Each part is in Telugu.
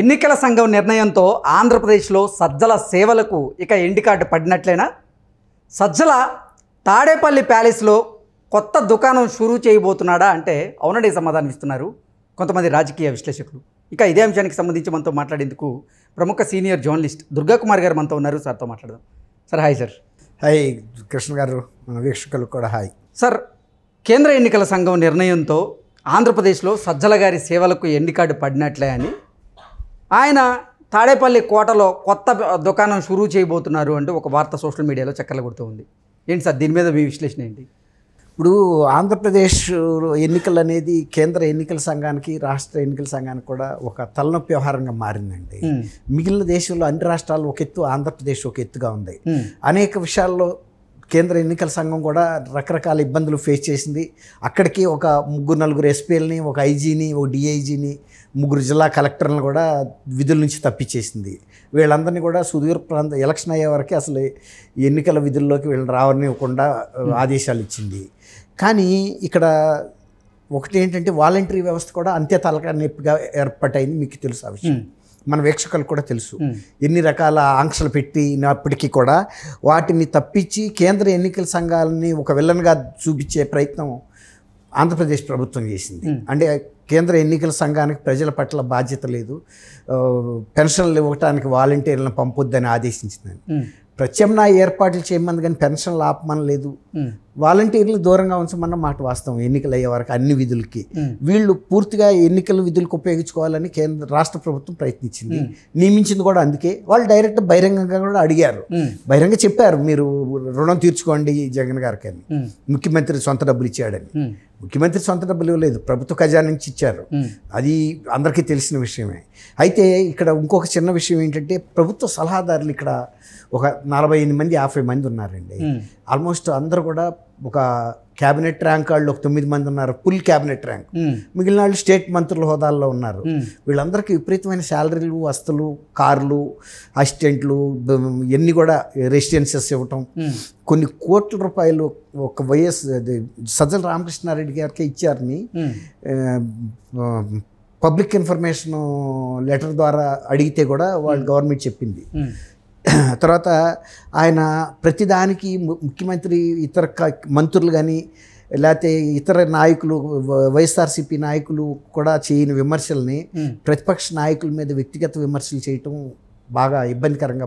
ఎన్నికల సంఘం నిర్ణయంతో ఆంధ్రప్రదేశ్లో సజ్జల సేవలకు ఇక కార్డు పడినట్లేనా సజ్జల తాడేపల్లి ప్యాలెస్లో కొత్త దుకాణం షురూ చేయబోతున్నాడా అంటే అవునడి సమాధానం ఇస్తున్నారు కొంతమంది రాజకీయ విశ్లేషకులు ఇక ఇదే అంశానికి సంబంధించి మనతో మాట్లాడేందుకు ప్రముఖ సీనియర్ జర్నలిస్ట్ దుర్గాకుమార్ గారు మనతో ఉన్నారు సార్తో మాట్లాడదాం sir hi sir hi Krishna గారు మన వీక్షకులకు కూడా హాయ్ సార్ కేంద్ర ఎన్నికల సంఘం నిర్ణయంతో ఆంధ్రప్రదేశ్లో సజ్జల గారి సేవలకు కార్డు పడినట్లే అని ఆయన తాడేపల్లి కోటలో కొత్త దుకాణం షురూ చేయబోతున్నారు అంటే ఒక వార్త సోషల్ మీడియాలో చక్కర్లు కొడుతూ ఉంది ఏంటి సార్ దీని మీద మీ విశ్లేషణ ఏంటి ఇప్పుడు ఆంధ్రప్రదేశ్ ఎన్నికలు అనేది కేంద్ర ఎన్నికల సంఘానికి రాష్ట్ర ఎన్నికల సంఘానికి కూడా ఒక తలనొప్పి వ్యవహారంగా మారిందండి మిగిలిన దేశంలో అన్ని రాష్ట్రాలు ఒక ఎత్తు ఆంధ్రప్రదేశ్ ఒక ఎత్తుగా ఉంది అనేక విషయాల్లో కేంద్ర ఎన్నికల సంఘం కూడా రకరకాల ఇబ్బందులు ఫేస్ చేసింది అక్కడికి ఒక ముగ్గురు నలుగురు ఎస్పీలని ఒక ఐజీని ఒక డిఐజీని ముగ్గురు జిల్లా కలెక్టర్లను కూడా విధుల నుంచి తప్పించేసింది వీళ్ళందరినీ కూడా సుదూర ప్రాంత ఎలక్షన్ అయ్యే వరకు అసలు ఎన్నికల విధుల్లోకి వీళ్ళని రావనివ్వకుండా hmm. ఆదేశాలు ఇచ్చింది కానీ ఇక్కడ ఒకటి ఏంటంటే వాలంటరీ వ్యవస్థ కూడా అంతే తలకా నొప్పిగా ఏర్పాటైంది మీకు తెలుసు ఆ విషయం hmm. మన వీక్షకులు కూడా తెలుసు hmm. ఎన్ని రకాల ఆంక్షలు పెట్టినప్పటికీ కూడా వాటిని తప్పించి కేంద్ర ఎన్నికల సంఘాలని ఒక విల్లన్గా చూపించే ప్రయత్నం ఆంధ్రప్రదేశ్ ప్రభుత్వం చేసింది అంటే కేంద్ర ఎన్నికల సంఘానికి ప్రజల పట్ల బాధ్యత లేదు పెన్షన్లు ఇవ్వటానికి వాలంటీర్లను పంపొద్దని ఆదేశించిందని ప్రత్యామ్నాయ ఏర్పాట్లు చేయమని కానీ పెన్షన్లు ఆపమని లేదు వాలంటీర్లు దూరంగా ఉంచమన్న మాట వాస్తవం ఎన్నికలు అయ్యే వరకు అన్ని విధులకి వీళ్ళు పూర్తిగా ఎన్నికల విధులకు ఉపయోగించుకోవాలని కేంద్ర రాష్ట్ర ప్రభుత్వం ప్రయత్నించింది నియమించింది కూడా అందుకే వాళ్ళు డైరెక్ట్ బహిరంగంగా కూడా అడిగారు బహిరంగ చెప్పారు మీరు రుణం తీర్చుకోండి జగన్ గారికి అని ముఖ్యమంత్రి సొంత డబ్బులు ఇచ్చాడని ముఖ్యమంత్రి సొంత డబ్బులు ఇవ్వలేదు ప్రభుత్వ ఖజానా నుంచి ఇచ్చారు అది అందరికీ తెలిసిన విషయమే అయితే ఇక్కడ ఇంకొక చిన్న విషయం ఏంటంటే ప్రభుత్వ సలహాదారులు ఇక్కడ ఒక నలభై ఎనిమిది మంది యాభై మంది ఉన్నారండి ఆల్మోస్ట్ అందరు కూడా ఒక క్యాబినెట్ ర్యాంక్ వాళ్ళు ఒక తొమ్మిది మంది ఉన్నారు ఫుల్ క్యాబినెట్ ర్యాంక్ మిగిలిన వాళ్ళు స్టేట్ మంత్రుల హోదాల్లో ఉన్నారు వీళ్ళందరికీ విపరీతమైన శాలరీలు వస్తువులు కార్లు అసిస్టెంట్లు ఇవన్నీ కూడా రెసిడెన్సెస్ ఇవ్వటం కొన్ని కోట్ల రూపాయలు ఒక వైఎస్ సజ్జల రామకృష్ణారెడ్డి గారికి ఇచ్చారని పబ్లిక్ ఇన్ఫర్మేషన్ లెటర్ ద్వారా అడిగితే కూడా వాళ్ళు గవర్నమెంట్ చెప్పింది తర్వాత ఆయన ప్రతిదానికి ముఖ్యమంత్రి ఇతర మంత్రులు కానీ లేకపోతే ఇతర నాయకులు వైఎస్ఆర్సీపీ నాయకులు కూడా చేయని విమర్శల్ని ప్రతిపక్ష నాయకుల మీద వ్యక్తిగత విమర్శలు చేయటం బాగా ఇబ్బందికరంగా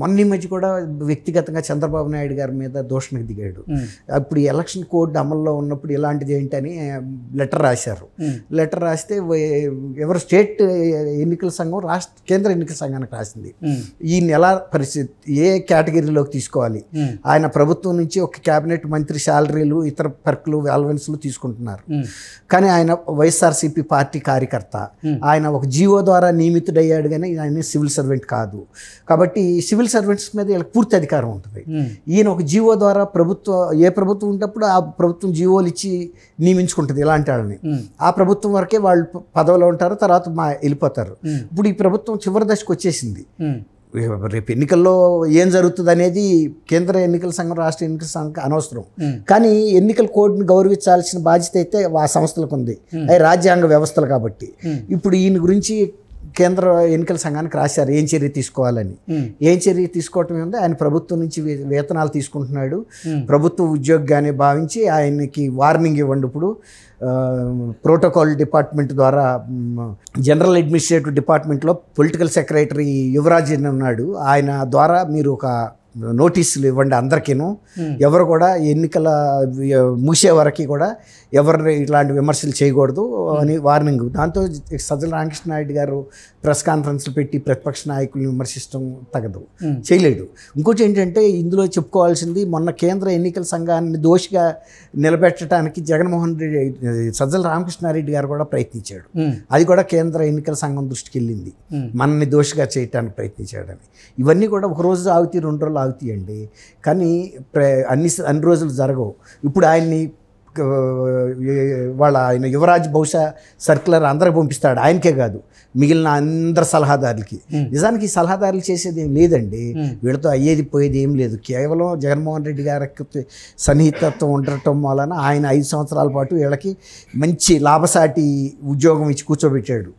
మొన్న ఈ మధ్య కూడా వ్యక్తిగతంగా చంద్రబాబు నాయుడు గారి మీద దూషణకు దిగాడు అప్పుడు ఎలక్షన్ కోడ్ అమల్లో ఉన్నప్పుడు ఇలాంటిది ఏంటని లెటర్ రాశారు లెటర్ రాస్తే ఎవరు స్టేట్ ఎన్నికల సంఘం రాష్ట్ర కేంద్ర ఎన్నికల సంఘానికి రాసింది ఈయన ఎలా పరిస్థితి ఏ కేటగిరీలోకి తీసుకోవాలి ఆయన ప్రభుత్వం నుంచి ఒక కేబినెట్ మంత్రి శాలరీలు ఇతర పర్కులు అలవెన్స్లు తీసుకుంటున్నారు కానీ ఆయన వైఎస్ఆర్సీపీ పార్టీ కార్యకర్త ఆయన ఒక జీవో ద్వారా నియమితుడయ్యాడు కానీ ఆయన సివిల్ సర్వెంట్ కాదు కాబట్టి సివిల్ సివిల్ సర్వెంట్స్ మీద వీళ్ళకి పూర్తి అధికారం ఉంటుంది hmm. ఈయన ఒక జీవో ద్వారా ప్రభుత్వ ఏ ప్రభుత్వం ఉంటప్పుడు ఆ ప్రభుత్వం జీవోలు ఇచ్చి నియమించుకుంటుంది ఇలాంటి వాళ్ళని hmm. ఆ ప్రభుత్వం వరకే వాళ్ళు పదవిలో ఉంటారు తర్వాత మా వెళ్ళిపోతారు hmm. ఇప్పుడు ఈ ప్రభుత్వం చివరి దశకు వచ్చేసింది రేపు ఎన్నికల్లో ఏం జరుగుతుంది అనేది కేంద్ర ఎన్నికల సంఘం రాష్ట్ర ఎన్నికల సంఘం అనవసరం కానీ ఎన్నికల కోడ్ని గౌరవించాల్సిన బాధ్యత అయితే ఆ సంస్థలకు ఉంది అవి రాజ్యాంగ వ్యవస్థలు కాబట్టి ఇప్పుడు ఈయన గురించి కేంద్ర ఎన్నికల సంఘానికి రాశారు ఏం చర్య తీసుకోవాలని ఏం చర్య తీసుకోవటం ఏముంది ఆయన ప్రభుత్వం నుంచి వేతనాలు తీసుకుంటున్నాడు ప్రభుత్వ ఉద్యోగిగానే భావించి ఆయనకి వార్నింగ్ ఇవ్వండి ఇప్పుడు ప్రోటోకాల్ డిపార్ట్మెంట్ ద్వారా జనరల్ అడ్మినిస్ట్రేటివ్ డిపార్ట్మెంట్లో పొలిటికల్ సెక్రటరీ యువరాజ్ అని ఉన్నాడు ఆయన ద్వారా మీరు ఒక నోటీసులు ఇవ్వండి అందరికీను ఎవరు కూడా ఎన్నికల ముసే వరకు కూడా ఎవరిని ఇలాంటి విమర్శలు చేయకూడదు అని వార్నింగ్ దాంతో సజ్జల రామకృష్ణ నాయుడు గారు ప్రెస్ కాన్ఫరెన్స్లు పెట్టి ప్రతిపక్ష నాయకులను విమర్శించడం తగదు చేయలేడు ఇంకోటి ఏంటంటే ఇందులో చెప్పుకోవాల్సింది మొన్న కేంద్ర ఎన్నికల సంఘాన్ని దోషిగా నిలబెట్టడానికి జగన్మోహన్ రెడ్డి సజ్జల రామకృష్ణారెడ్డి గారు కూడా ప్రయత్నించాడు అది కూడా కేంద్ర ఎన్నికల సంఘం దృష్టికి వెళ్ళింది మనని దోషిగా చేయటానికి ప్రయత్నించాడని ఇవన్నీ కూడా ఒక రోజు ఆగితే రెండు రోజులు ఆగుతాయండి కానీ అన్ని అన్ని రోజులు జరగవు ఇప్పుడు ఆయన్ని వాళ్ళ ఆయన యువరాజ్ బహుశా సర్క్యులర్ అందరికి పంపిస్తాడు ఆయనకే కాదు మిగిలిన అందరి సలహాదారులకి నిజానికి సలహాదారులు చేసేది ఏం లేదండి వీళ్ళతో అయ్యేది పోయేది ఏం లేదు కేవలం జగన్మోహన్ రెడ్డి గారికి సన్నిహితత్వం ఉండటం వలన ఆయన ఐదు సంవత్సరాల పాటు వీళ్ళకి మంచి లాభసాటి ఉద్యోగం ఇచ్చి కూర్చోబెట్టాడు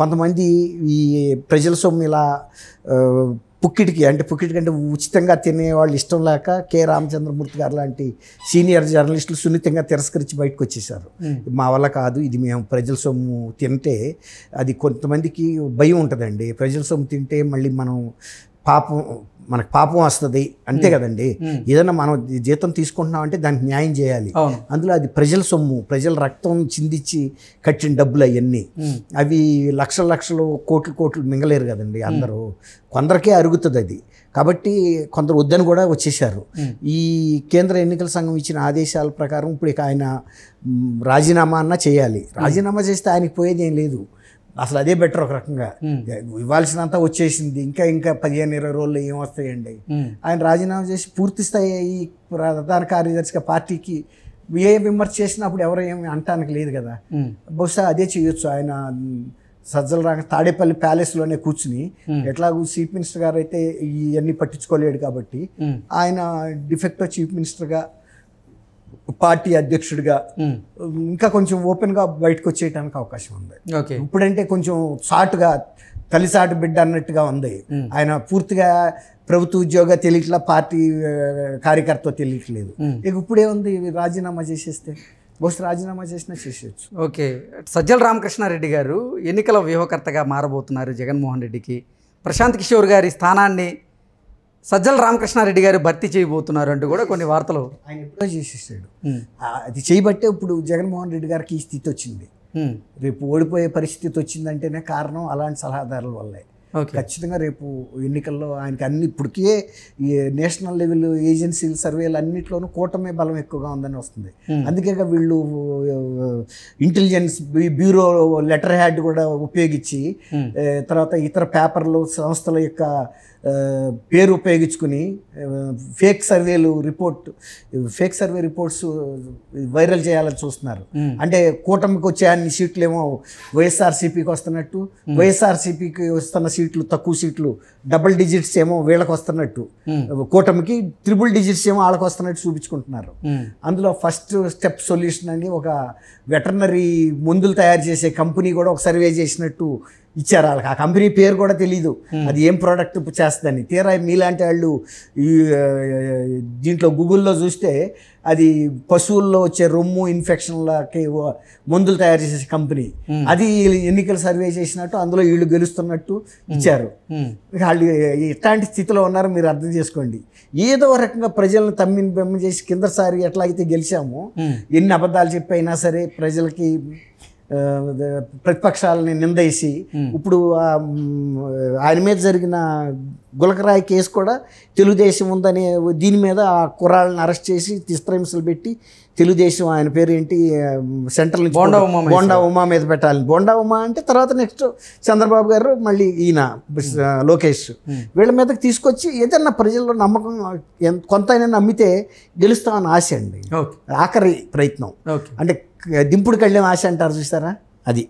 కొంతమంది ఈ ప్రజల సొమ్ము ఇలా పుక్కిటికి అంటే పుక్కిటికి అంటే ఉచితంగా తినేవాళ్ళు ఇష్టం లేక కె రామచంద్రమూర్తి గారు లాంటి సీనియర్ జర్నలిస్టులు సున్నితంగా తిరస్కరించి బయటకు వచ్చేసారు మా వల్ల కాదు ఇది మేము ప్రజల సొమ్ము తింటే అది కొంతమందికి భయం ఉంటుందండి ప్రజల సొమ్ము తింటే మళ్ళీ మనం పాపం మనకు పాపం వస్తుంది అంతే కదండి ఏదైనా మనం జీతం తీసుకుంటున్నాం అంటే దానికి న్యాయం చేయాలి అందులో అది ప్రజల సొమ్ము ప్రజల రక్తం చిందించి కట్టిన డబ్బులు అవన్నీ అవి లక్షల లక్షలు కోట్లు కోట్లు మింగలేరు కదండి అందరూ కొందరికే అరుగుతుంది అది కాబట్టి కొందరు వద్దని కూడా వచ్చేసారు ఈ కేంద్ర ఎన్నికల సంఘం ఇచ్చిన ఆదేశాల ప్రకారం ఇప్పుడు ఇక ఆయన రాజీనామా అన్నా చేయాలి రాజీనామా చేస్తే ఆయనకి పోయేది ఏం లేదు అసలు అదే బెటర్ ఒక రకంగా ఇవ్వాల్సినంత వచ్చేసింది ఇంకా ఇంకా పదిహేను ఇరవై రోజుల్లో వస్తాయండి ఆయన రాజీనామా చేసి పూర్తి స్థాయి ఈ ప్రధాన కార్యదర్శిగా పార్టీకి ఏ విమర్శ చేసినప్పుడు ఎవరు ఏమి అంటానికి లేదు కదా బహుశా అదే చేయొచ్చు ఆయన సజ్జల రంగ తాడేపల్లి లోనే కూర్చుని ఎట్లాగూ చీఫ్ మినిస్టర్ గారు అయితే ఇవన్నీ పట్టించుకోలేడు కాబట్టి ఆయన డిఫెక్టో చీఫ్ మినిస్టర్గా పార్టీ అధ్యక్షుడిగా ఇంకా కొంచెం ఓపెన్గా బయటకు వచ్చేయడానికి అవకాశం ఉంది ఇప్పుడంటే కొంచెం సాటుగా తలిసాటు బిడ్డ అన్నట్టుగా ఉంది ఆయన పూర్తిగా ప్రభుత్వ ఉద్యోగ తెలియట్లా పార్టీ కార్యకర్త తెలియట్లేదు ఇక ఇప్పుడేముంది రాజీనామా చేసేస్తే బహుశా రాజీనామా చేసినా చేసేయచ్చు ఓకే సజ్జల రామకృష్ణారెడ్డి గారు ఎన్నికల వ్యూహకర్తగా మారబోతున్నారు జగన్మోహన్ రెడ్డికి ప్రశాంత్ కిషోర్ గారి స్థానాన్ని సజ్జల రామకృష్ణారెడ్డి గారు భర్తీ చేయబోతున్నారు అంటూ కూడా కొన్ని వార్తలు ఆయన ఎప్పుడో చేసేసాడు అది చేయబట్టే ఇప్పుడు జగన్మోహన్ రెడ్డి గారికి ఈ స్థితి వచ్చింది రేపు ఓడిపోయే పరిస్థితి వచ్చిందంటేనే కారణం అలాంటి సలహాదారుల వల్లే ఖచ్చితంగా రేపు ఎన్నికల్లో ఆయనకి అన్ని ఇప్పటికే నేషనల్ లెవెల్ ఏజెన్సీలు సర్వేలు అన్నింటిలోనూ కూటమే బలం ఎక్కువగా ఉందని వస్తుంది అందుకే వీళ్ళు ఇంటెలిజెన్స్ బ్యూరో లెటర్ హ్యాడ్ కూడా ఉపయోగించి తర్వాత ఇతర పేపర్లు సంస్థల యొక్క పేరు ఉపయోగించుకుని ఫేక్ సర్వేలు report fake survey reports viral చేయాలని చూస్తున్నారు అంటే కూటమికి వచ్చే అన్ని సీట్లు ఏమో వైఎస్ఆర్సీపీకి వస్తున్నట్టు వైఎస్ఆర్సీపీకి వస్తున్న సీట్లు తక్కువ సీట్లు డబుల్ డిజిట్స్ ఏమో వీళ్ళకి వస్తున్నట్టు కూటమికి త్రిబుల్ డిజిట్స్ ఏమో వాళ్ళకి వస్తున్నట్టు చూపించుకుంటున్నారు అందులో ఫస్ట్ స్టెప్ సొల్యూషన్ అని ఒక వెటర్నరీ మందులు తయారు చేసే కంపెనీ కూడా ఒక సర్వే చేసినట్టు ఇచ్చారు వాళ్ళకి ఆ కంపెనీ పేరు కూడా తెలీదు అది ఏం ప్రోడక్ట్ చేస్తుందని తీరా మీలాంటి వాళ్ళు దీంట్లో గూగుల్లో చూస్తే అది పశువుల్లో వచ్చే రొమ్ము ఇన్ఫెక్షన్లకి మందులు తయారు చేసే కంపెనీ అది ఎన్నికల సర్వే చేసినట్టు అందులో వీళ్ళు గెలుస్తున్నట్టు ఇచ్చారు వాళ్ళు ఎట్లాంటి స్థితిలో ఉన్నారో మీరు అర్థం చేసుకోండి ఏదో రకంగా ప్రజలను తమ్మిని బెమ్మ చేసి కిందసారి ఎట్లాగైతే గెలిచామో ఎన్ని అబద్ధాలు చెప్పైనా సరే ప్రజలకి ప్రతిపక్షాలని నిందేసి ఇప్పుడు ఆయన మీద జరిగిన గులకరాయి కేసు కూడా తెలుగుదేశం ఉందనే దీని మీద ఆ కుర్రాళ్ళని అరెస్ట్ చేసి తిస్త్రహింసలు పెట్టి తెలుగుదేశం ఆయన పేరు ఏంటి సెంట్రల్ నుంచి బోండా ఉమా బోండా ఉమా మీద పెట్టాలి బోండా ఉమా అంటే తర్వాత నెక్స్ట్ చంద్రబాబు గారు మళ్ళీ ఈయన లోకేష్ వీళ్ళ మీదకి తీసుకొచ్చి ఏదన్నా ప్రజల్లో నమ్మకం కొంత నమ్మితే గెలుస్తామని ఆశ అండి ఆఖరి ప్రయత్నం అంటే దింపుడు కళ్ళేం ఆశ అంటారు చూస్తారా అది